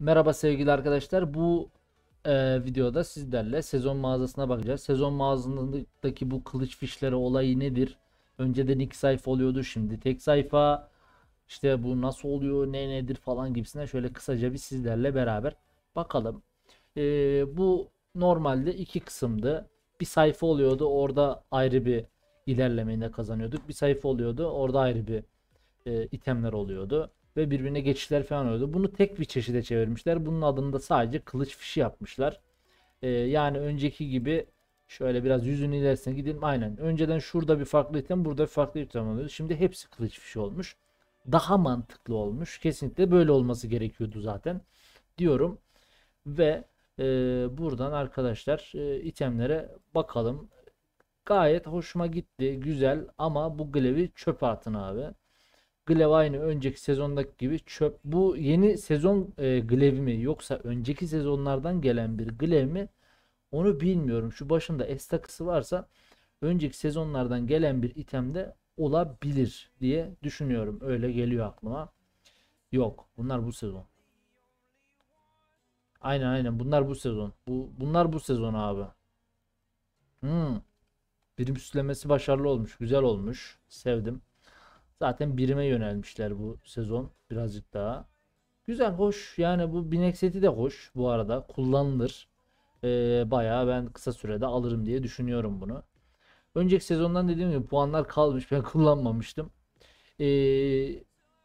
Merhaba sevgili arkadaşlar. Bu e, videoda sizlerle sezon mağazasına bakacağız. Sezon mağazasındaki bu kılıç fişleri olayı nedir? Önceden iki sayfa oluyordu. Şimdi tek sayfa işte bu nasıl oluyor ne nedir falan gibisine şöyle kısaca bir sizlerle beraber bakalım. E, bu normalde iki kısımdı. Bir sayfa oluyordu. Orada ayrı bir ilerlemeyle kazanıyorduk. Bir sayfa oluyordu. Orada ayrı bir e, itemler oluyordu ve birbirine geçişler falan oldu. Bunu tek bir çeşide çevirmişler. Bunun adında sadece kılıç fişi yapmışlar. Ee, yani önceki gibi şöyle biraz yüzünü ilerisine gidelim. Aynen. Önceden şurada bir farklı item, burada bir farklı item oluyordu. Şimdi hepsi kılıç fişi olmuş. Daha mantıklı olmuş. Kesinlikle böyle olması gerekiyordu zaten. Diyorum. Ve e, buradan arkadaşlar e, itemlere bakalım. Gayet hoşuma gitti. Güzel ama bu glevi çöpe atın abi. Glev aynı önceki sezondaki gibi çöp. Bu yeni sezon e, Glev'i mi yoksa önceki sezonlardan gelen bir Glev mi onu bilmiyorum. Şu başında estakısı varsa önceki sezonlardan gelen bir item de olabilir diye düşünüyorum. Öyle geliyor aklıma. Yok. Bunlar bu sezon. Aynen aynen. Bunlar bu sezon. Bu, bunlar bu sezon abi. Hmm. Birim süslemesi başarılı olmuş. Güzel olmuş. Sevdim. Zaten birime yönelmişler bu sezon birazcık daha. Güzel hoş yani bu binek seti de hoş bu arada kullanılır. Ee, bayağı ben kısa sürede alırım diye düşünüyorum bunu. Önceki sezondan dediğim gibi puanlar kalmış ben kullanmamıştım. Ee,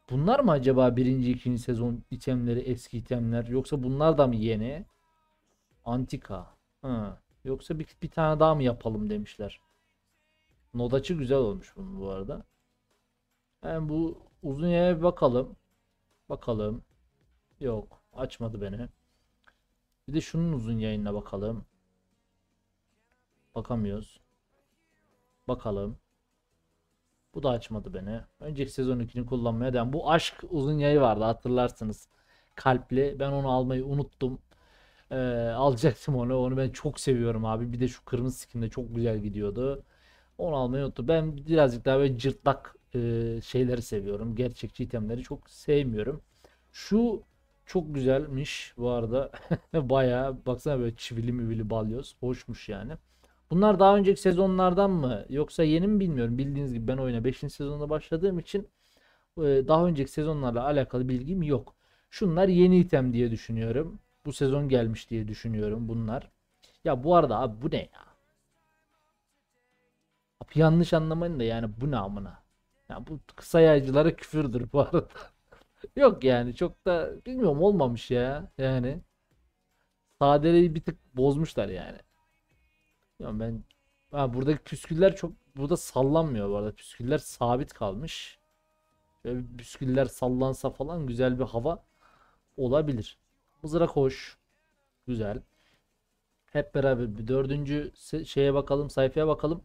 bunlar mı acaba birinci ikinci sezon itemleri eski itemler yoksa bunlar da mı yeni? Antika. Hı. Yoksa bir, bir tane daha mı yapalım demişler. Nodaçı güzel olmuş bunun bu arada. Yani bu uzun yaya bir bakalım. Bakalım. Yok. Açmadı beni. Bir de şunun uzun yayına bakalım. Bakamıyoruz. Bakalım. Bu da açmadı beni. Önceki sezon 2'ni kullanmaya devam. Bu aşk uzun yayı vardı hatırlarsınız. Kalpli. Ben onu almayı unuttum. Ee, alacaktım onu. Onu ben çok seviyorum abi. Bir de şu kırmızı skin'de çok güzel gidiyordu. Onu almayı unuttum. Ben birazcık daha böyle cırtlak e, şeyleri seviyorum. Gerçekçi itemleri çok sevmiyorum. Şu çok güzelmiş bu arada. Baya baksana böyle çivili mivili balyoz. Hoşmuş yani. Bunlar daha önceki sezonlardan mı yoksa yeni mi bilmiyorum. Bildiğiniz gibi ben oyuna 5. sezonda başladığım için e, daha önceki sezonlarla alakalı bilgim yok. Şunlar yeni item diye düşünüyorum. Bu sezon gelmiş diye düşünüyorum bunlar. Ya bu arada abi bu ne ya? Abi yanlış anlamayın da yani bu ne amına? Ya bu kısa yaycılara küfürdür bu arada. Yok yani çok da bilmiyorum olmamış ya yani. Sadeliği bir tık bozmuşlar yani. Bilmiyorum ben ha, buradaki püsküller çok burada sallanmıyor bu arada. Püsküller sabit kalmış. Şöyle püsküller sallansa falan güzel bir hava olabilir. Mızrak hoş. Güzel. Hep beraber bir dördüncü şeye bakalım sayfaya bakalım.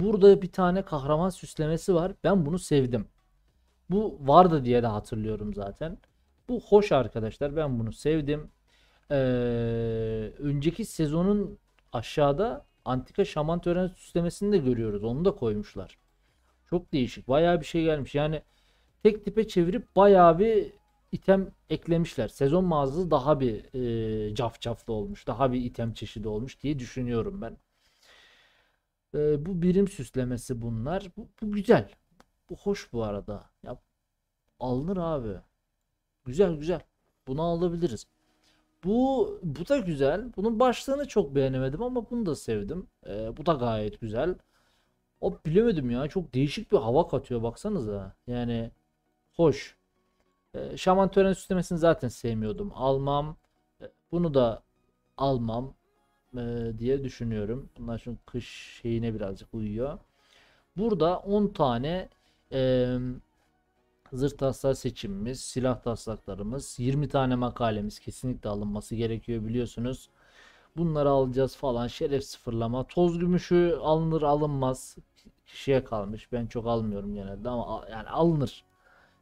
Burada bir tane kahraman süslemesi var. Ben bunu sevdim. Bu vardı diye de hatırlıyorum zaten. Bu hoş arkadaşlar. Ben bunu sevdim. Ee, önceki sezonun aşağıda antika şaman töreni süslemesini de görüyoruz. Onu da koymuşlar. Çok değişik. Bayağı bir şey gelmiş. Yani tek tipe çevirip bayağı bir item eklemişler. Sezon mağazası daha bir e, cafcaflı olmuş. Daha bir item çeşidi olmuş diye düşünüyorum ben. E, bu birim süslemesi bunlar. Bu, bu güzel. Bu hoş bu arada. Ya, alınır abi. Güzel güzel. Bunu alabiliriz. Bu bu da güzel. Bunun başlığını çok beğenemedim ama bunu da sevdim. Ee, bu da gayet güzel. O bilemedim ya. Çok değişik bir hava katıyor baksanıza. Yani hoş. Ee, şaman tören süslemesini zaten sevmiyordum. Almam. Ee, bunu da almam e, diye düşünüyorum. Bunlar şu kış şeyine birazcık uyuyor. Burada 10 tane e, zırh taslağı seçimimiz, silah taslaklarımız, 20 tane makalemiz kesinlikle alınması gerekiyor biliyorsunuz. Bunları alacağız falan şeref sıfırlama. Toz gümüşü alınır alınmaz kişiye kalmış. Ben çok almıyorum genelde ama yani alınır.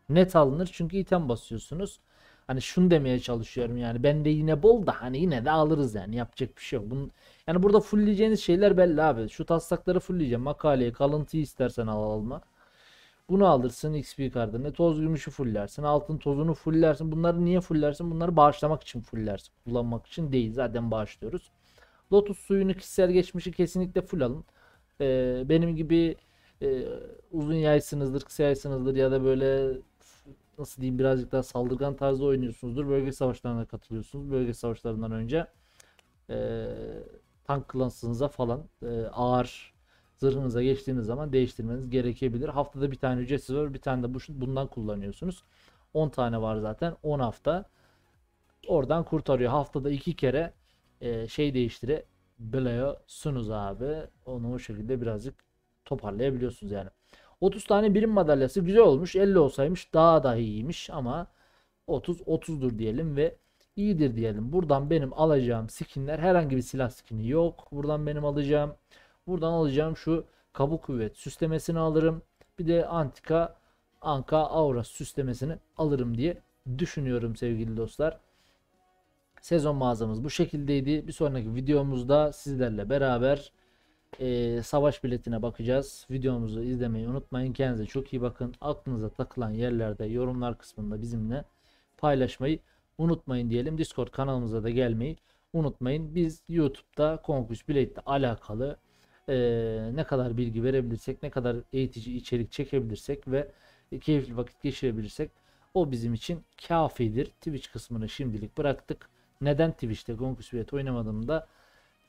Net alınır çünkü item basıyorsunuz. Hani şunu demeye çalışıyorum yani ben de yine bol da hani yine de alırız yani yapacak bir şey yok. Bunun, yani burada fullleyeceğiniz şeyler belli abi. Şu taslakları fullleyeceğim. Makaleyi kalıntıyı istersen al alma. Bunu alırsın XP kartını. Toz gümüşü fullersin. Altın tozunu fullersin. Bunları niye fullersin? Bunları bağışlamak için fullersin. Kullanmak için değil. Zaten bağışlıyoruz. Lotus suyunu kişisel geçmişi kesinlikle full alın. Ee, benim gibi e, uzun yaysınızdır, kısa yaysınızdır ya da böyle nasıl diyeyim birazcık daha saldırgan tarzda oynuyorsunuzdur. Bölge savaşlarına katılıyorsunuz. Bölge savaşlarından önce e, tank klansınıza falan e, ağır zırhınıza geçtiğiniz zaman değiştirmeniz gerekebilir. Haftada bir tane ücretsiz var. Bir tane de bu, bundan kullanıyorsunuz. 10 tane var zaten. 10 hafta oradan kurtarıyor. Haftada iki kere e, şey değiştirebiliyorsunuz abi. Onu o şekilde birazcık toparlayabiliyorsunuz yani. 30 tane birim madalyası güzel olmuş. 50 olsaymış daha dahi iyiymiş ama 30 30'dur diyelim ve iyidir diyelim. Buradan benim alacağım skinler herhangi bir silah skini yok. Buradan benim alacağım. Buradan alacağım şu kabuk kuvvet süslemesini alırım. Bir de antika anka aura süslemesini alırım diye düşünüyorum sevgili dostlar. Sezon mağazamız bu şekildeydi. Bir sonraki videomuzda sizlerle beraber e, savaş biletine bakacağız. Videomuzu izlemeyi unutmayın. Kendinize çok iyi bakın. Aklınıza takılan yerlerde yorumlar kısmında bizimle paylaşmayı unutmayın diyelim. Discord kanalımıza da gelmeyi unutmayın. Biz YouTube'da Konkurs Blade alakalı e, ne kadar bilgi verebilirsek, ne kadar eğitici içerik çekebilirsek ve keyifli vakit geçirebilirsek o bizim için kafidir. Twitch kısmını şimdilik bıraktık. Neden Twitch'te Konkurs Blade oynamadığımı da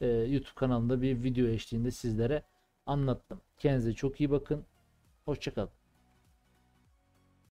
e, YouTube kanalında bir video eşliğinde sizlere anlattım. Kendinize çok iyi bakın. Hoşçakalın.